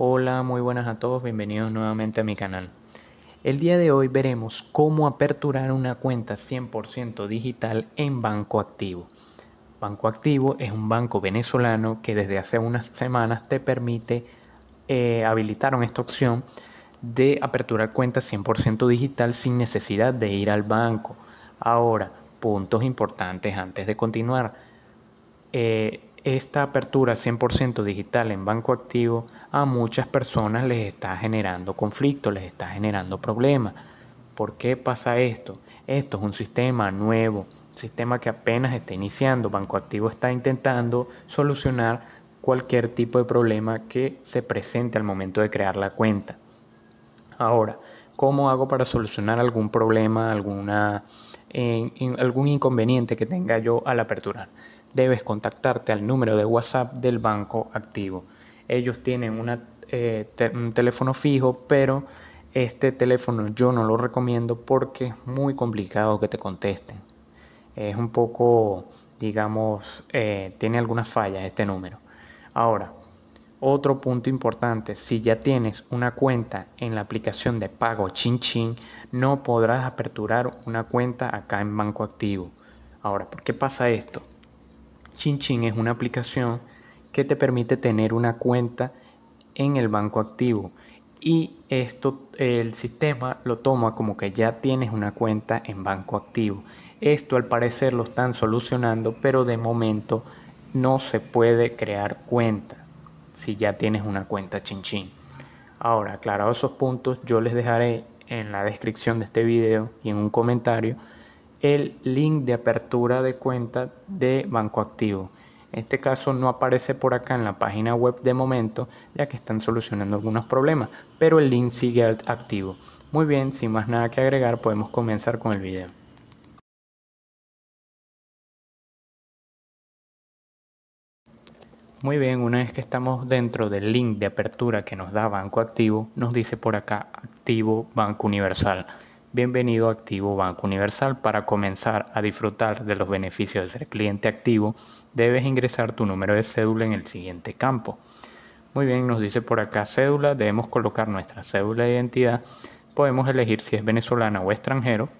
Hola, muy buenas a todos, bienvenidos nuevamente a mi canal. El día de hoy veremos cómo aperturar una cuenta 100% digital en Banco Activo. Banco Activo es un banco venezolano que desde hace unas semanas te permite eh, habilitaron esta opción de aperturar cuentas 100% digital sin necesidad de ir al banco. Ahora, puntos importantes antes de continuar. Eh, esta apertura 100% digital en banco activo a muchas personas les está generando conflicto, les está generando problemas. ¿Por qué pasa esto? Esto es un sistema nuevo, sistema que apenas está iniciando. Banco Activo está intentando solucionar cualquier tipo de problema que se presente al momento de crear la cuenta. Ahora, ¿cómo hago para solucionar algún problema, alguna, eh, algún inconveniente que tenga yo al aperturar? debes contactarte al número de WhatsApp del banco activo. Ellos tienen eh, un teléfono fijo, pero este teléfono yo no lo recomiendo porque es muy complicado que te contesten. Es un poco, digamos, eh, tiene algunas fallas este número. Ahora, otro punto importante, si ya tienes una cuenta en la aplicación de pago Chin Chin, no podrás aperturar una cuenta acá en Banco Activo. Ahora, ¿por qué pasa esto? ChinChin es una aplicación que te permite tener una cuenta en el banco activo y esto el sistema lo toma como que ya tienes una cuenta en banco activo. Esto al parecer lo están solucionando, pero de momento no se puede crear cuenta si ya tienes una cuenta ChinChin. Ahora, aclarados esos puntos, yo les dejaré en la descripción de este video y en un comentario el link de apertura de cuenta de Banco Activo. En este caso no aparece por acá en la página web de momento, ya que están solucionando algunos problemas, pero el link sigue activo. Muy bien, sin más nada que agregar, podemos comenzar con el video. Muy bien, una vez que estamos dentro del link de apertura que nos da Banco Activo, nos dice por acá Activo Banco Universal. Bienvenido a Activo Banco Universal. Para comenzar a disfrutar de los beneficios de ser cliente activo, debes ingresar tu número de cédula en el siguiente campo. Muy bien, nos dice por acá cédula, debemos colocar nuestra cédula de identidad. Podemos elegir si es venezolana o extranjero.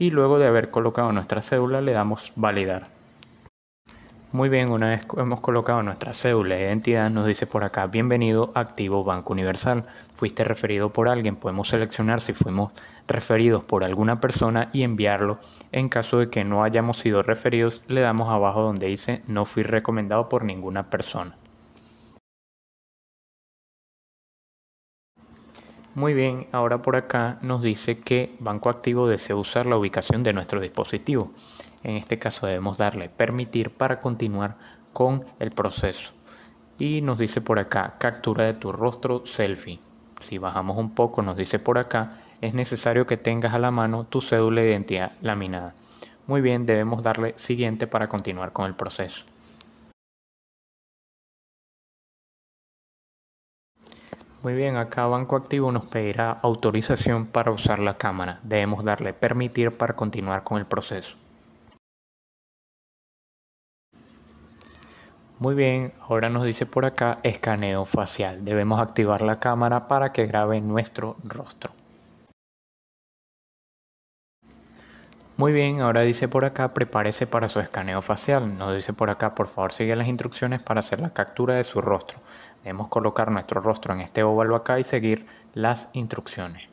Y luego de haber colocado nuestra cédula le damos validar. Muy bien, una vez hemos colocado nuestra cédula de identidad, nos dice por acá, bienvenido activo Banco Universal. Fuiste referido por alguien, podemos seleccionar si fuimos referidos por alguna persona y enviarlo. En caso de que no hayamos sido referidos, le damos abajo donde dice no fui recomendado por ninguna persona. Muy bien, ahora por acá nos dice que Banco Activo desea usar la ubicación de nuestro dispositivo en este caso debemos darle permitir para continuar con el proceso. Y nos dice por acá, captura de tu rostro selfie. Si bajamos un poco, nos dice por acá, es necesario que tengas a la mano tu cédula de identidad laminada. Muy bien, debemos darle siguiente para continuar con el proceso. Muy bien, acá Banco Activo nos pedirá autorización para usar la cámara. Debemos darle permitir para continuar con el proceso. Muy bien, ahora nos dice por acá escaneo facial. Debemos activar la cámara para que grabe nuestro rostro. Muy bien, ahora dice por acá prepárese para su escaneo facial. Nos dice por acá por favor sigue las instrucciones para hacer la captura de su rostro. Debemos colocar nuestro rostro en este óvalo acá y seguir las instrucciones.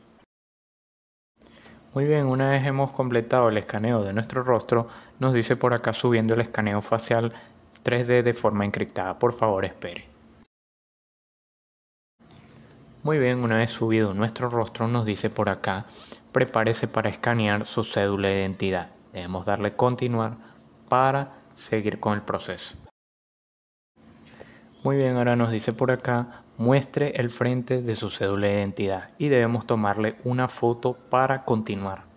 Muy bien, una vez hemos completado el escaneo de nuestro rostro, nos dice por acá subiendo el escaneo facial 3D de forma encriptada. Por favor, espere. Muy bien, una vez subido nuestro rostro nos dice por acá, prepárese para escanear su cédula de identidad. Debemos darle continuar para seguir con el proceso. Muy bien, ahora nos dice por acá, muestre el frente de su cédula de identidad y debemos tomarle una foto para continuar.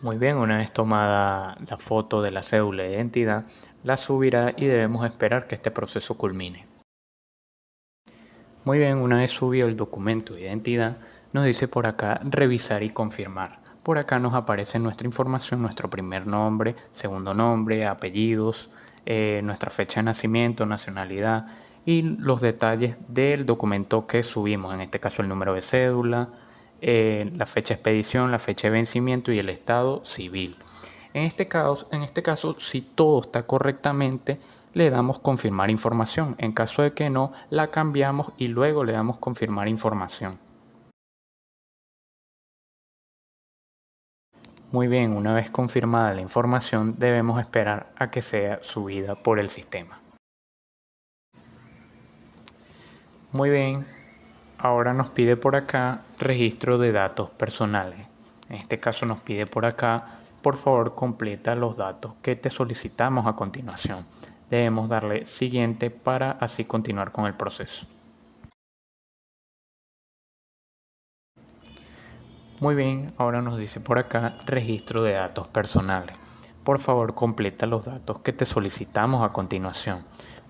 Muy bien, una vez tomada la foto de la cédula de identidad, la subirá y debemos esperar que este proceso culmine. Muy bien, una vez subido el documento de identidad, nos dice por acá revisar y confirmar. Por acá nos aparece nuestra información, nuestro primer nombre, segundo nombre, apellidos, eh, nuestra fecha de nacimiento, nacionalidad y los detalles del documento que subimos, en este caso el número de cédula, eh, la fecha de expedición, la fecha de vencimiento y el estado civil. En este, caso, en este caso, si todo está correctamente, le damos confirmar información. En caso de que no, la cambiamos y luego le damos confirmar información. Muy bien, una vez confirmada la información, debemos esperar a que sea subida por el sistema. Muy bien, ahora nos pide por acá registro de datos personales. En este caso nos pide por acá, por favor completa los datos que te solicitamos a continuación. Debemos darle siguiente para así continuar con el proceso. Muy bien, ahora nos dice por acá registro de datos personales. Por favor completa los datos que te solicitamos a continuación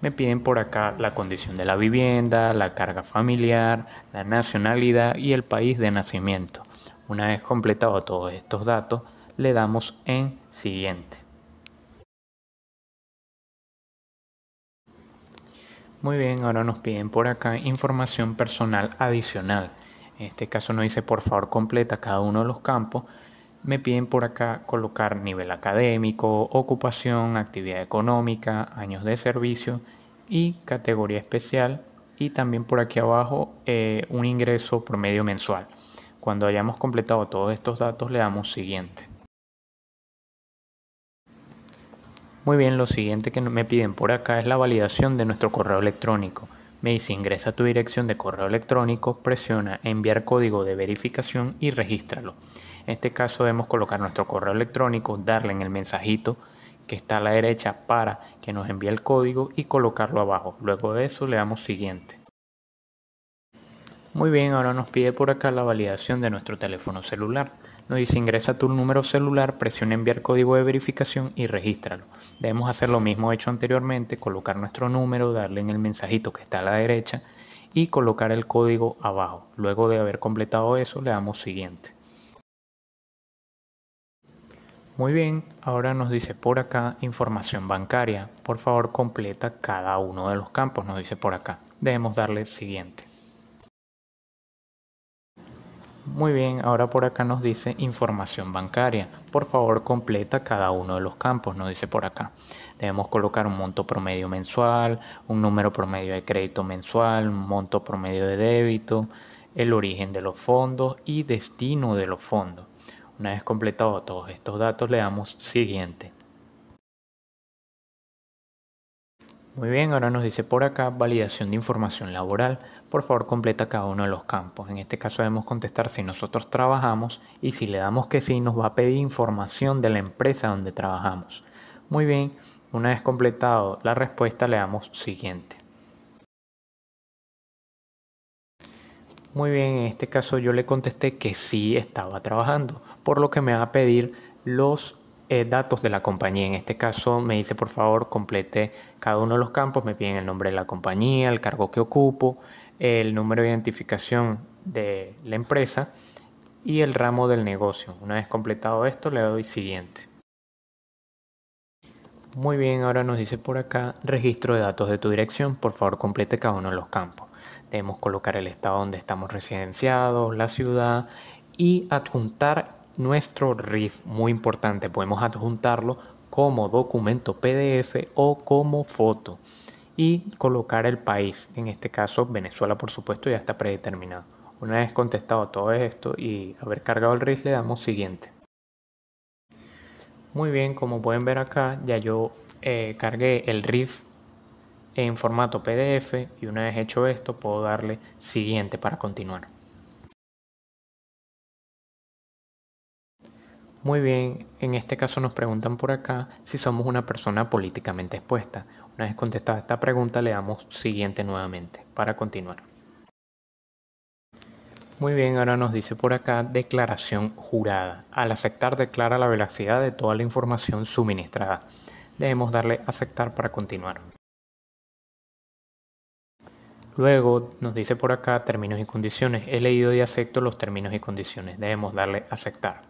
me piden por acá la condición de la vivienda, la carga familiar, la nacionalidad y el país de nacimiento. Una vez completado todos estos datos, le damos en siguiente. Muy bien, ahora nos piden por acá información personal adicional. En este caso nos dice por favor completa cada uno de los campos me piden por acá colocar nivel académico, ocupación, actividad económica, años de servicio y categoría especial y también por aquí abajo eh, un ingreso promedio mensual. Cuando hayamos completado todos estos datos le damos siguiente. Muy bien, lo siguiente que me piden por acá es la validación de nuestro correo electrónico. Me dice ingresa tu dirección de correo electrónico, presiona enviar código de verificación y regístralo. En este caso debemos colocar nuestro correo electrónico, darle en el mensajito que está a la derecha para que nos envíe el código y colocarlo abajo. Luego de eso le damos siguiente. Muy bien, ahora nos pide por acá la validación de nuestro teléfono celular. Nos dice ingresa tu número celular, presiona enviar código de verificación y regístralo. Debemos hacer lo mismo hecho anteriormente, colocar nuestro número, darle en el mensajito que está a la derecha y colocar el código abajo. Luego de haber completado eso le damos siguiente. Muy bien, ahora nos dice por acá información bancaria. Por favor, completa cada uno de los campos, nos dice por acá. Debemos darle siguiente. Muy bien, ahora por acá nos dice información bancaria. Por favor, completa cada uno de los campos, nos dice por acá. Debemos colocar un monto promedio mensual, un número promedio de crédito mensual, un monto promedio de débito, el origen de los fondos y destino de los fondos. Una vez completado todos estos datos le damos siguiente. Muy bien, ahora nos dice por acá validación de información laboral. Por favor, completa cada uno de los campos. En este caso debemos contestar si nosotros trabajamos y si le damos que sí nos va a pedir información de la empresa donde trabajamos. Muy bien, una vez completado la respuesta le damos siguiente. Muy bien, en este caso yo le contesté que sí estaba trabajando, por lo que me va a pedir los eh, datos de la compañía. En este caso me dice por favor complete cada uno de los campos, me piden el nombre de la compañía, el cargo que ocupo, el número de identificación de la empresa y el ramo del negocio. Una vez completado esto le doy siguiente. Muy bien, ahora nos dice por acá registro de datos de tu dirección, por favor complete cada uno de los campos. Debemos colocar el estado donde estamos residenciados, la ciudad y adjuntar nuestro RIF, muy importante, podemos adjuntarlo como documento PDF o como foto y colocar el país, en este caso Venezuela por supuesto ya está predeterminado. Una vez contestado todo esto y haber cargado el RIF le damos siguiente. Muy bien, como pueden ver acá ya yo eh, cargué el RIF en formato PDF y una vez hecho esto puedo darle siguiente para continuar. Muy bien, en este caso nos preguntan por acá si somos una persona políticamente expuesta. Una vez contestada esta pregunta le damos siguiente nuevamente para continuar. Muy bien, ahora nos dice por acá declaración jurada. Al aceptar declara la veracidad de toda la información suministrada. Debemos darle aceptar para continuar. Luego nos dice por acá términos y condiciones. He leído y acepto los términos y condiciones. Debemos darle aceptar.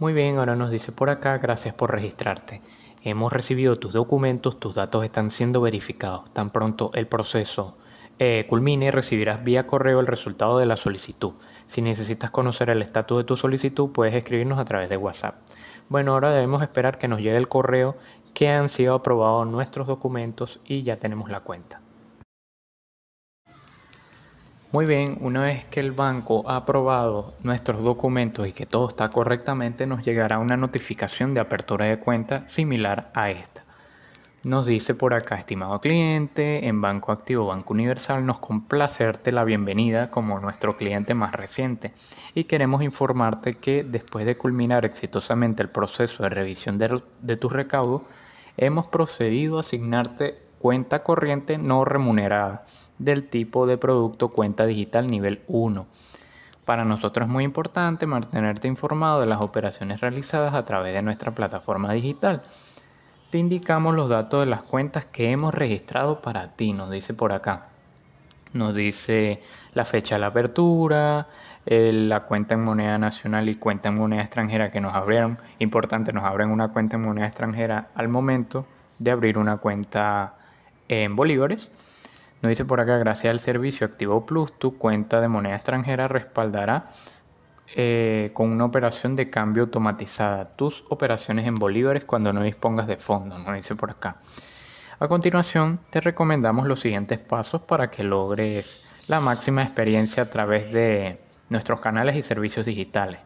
Muy bien, ahora nos dice por acá, gracias por registrarte. Hemos recibido tus documentos, tus datos están siendo verificados. Tan pronto el proceso eh, culmine, recibirás vía correo el resultado de la solicitud. Si necesitas conocer el estatus de tu solicitud, puedes escribirnos a través de WhatsApp. Bueno, ahora debemos esperar que nos llegue el correo que han sido aprobados nuestros documentos y ya tenemos la cuenta. Muy bien, una vez que el banco ha aprobado nuestros documentos y que todo está correctamente, nos llegará una notificación de apertura de cuenta similar a esta. Nos dice por acá, estimado cliente, en Banco Activo Banco Universal, nos complace darte la bienvenida como nuestro cliente más reciente y queremos informarte que después de culminar exitosamente el proceso de revisión de, tu recaudo, hemos procedido a asignarte cuenta corriente no remunerada del tipo de producto cuenta digital nivel 1. Para nosotros es muy importante mantenerte informado de las operaciones realizadas a través de nuestra plataforma digital. Te indicamos los datos de las cuentas que hemos registrado para ti, nos dice por acá. Nos dice la fecha de la apertura, la cuenta en moneda nacional y cuenta en moneda extranjera que nos abrieron. Importante, nos abren una cuenta en moneda extranjera al momento de abrir una cuenta en bolívares. Nos dice por acá, gracias al servicio Activo Plus, tu cuenta de moneda extranjera respaldará eh, con una operación de cambio automatizada tus operaciones en bolívares cuando no dispongas de fondos, nos dice por acá. A continuación, te recomendamos los siguientes pasos para que logres la máxima experiencia a través de nuestros canales y servicios digitales.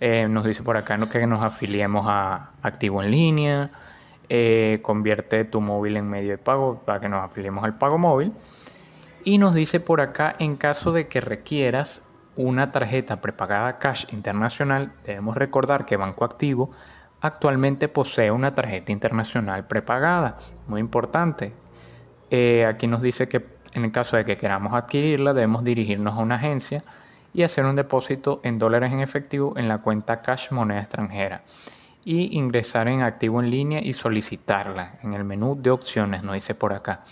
Eh, nos dice por acá que nos afiliemos a Activo en línea, eh, convierte tu móvil en medio de pago para que nos afiliemos al pago móvil. Y nos dice por acá, en caso de que requieras una tarjeta prepagada cash internacional, debemos recordar que Banco Activo actualmente posee una tarjeta internacional prepagada, muy importante. Eh, aquí nos dice que en el caso de que queramos adquirirla, debemos dirigirnos a una agencia y hacer un depósito en dólares en efectivo en la cuenta cash moneda extranjera y ingresar en activo en línea y solicitarla en el menú de opciones, nos dice por acá.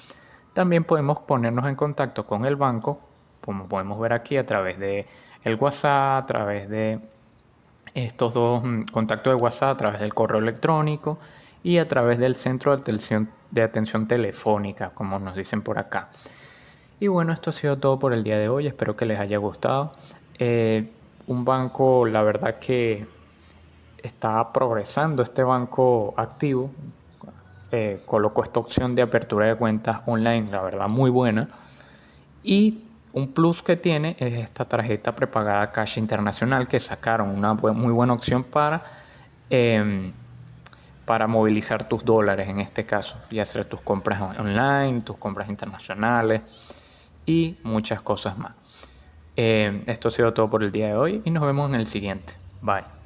También podemos ponernos en contacto con el banco, como podemos ver aquí a través de el WhatsApp, a través de estos dos mm, contactos de WhatsApp, a través del correo electrónico y a través del centro de atención, de atención telefónica, como nos dicen por acá. Y bueno, esto ha sido todo por el día de hoy, espero que les haya gustado. Eh, un banco, la verdad que está progresando este banco activo. Eh, colocó esta opción de apertura de cuentas online, la verdad muy buena. Y un plus que tiene es esta tarjeta prepagada Cash Internacional que sacaron, una muy buena opción para, em, para movilizar tus dólares en este caso y hacer tus compras online, tus compras internacionales y muchas cosas más. Em, esto ha sido todo por el día de hoy y nos vemos en el siguiente. Bye.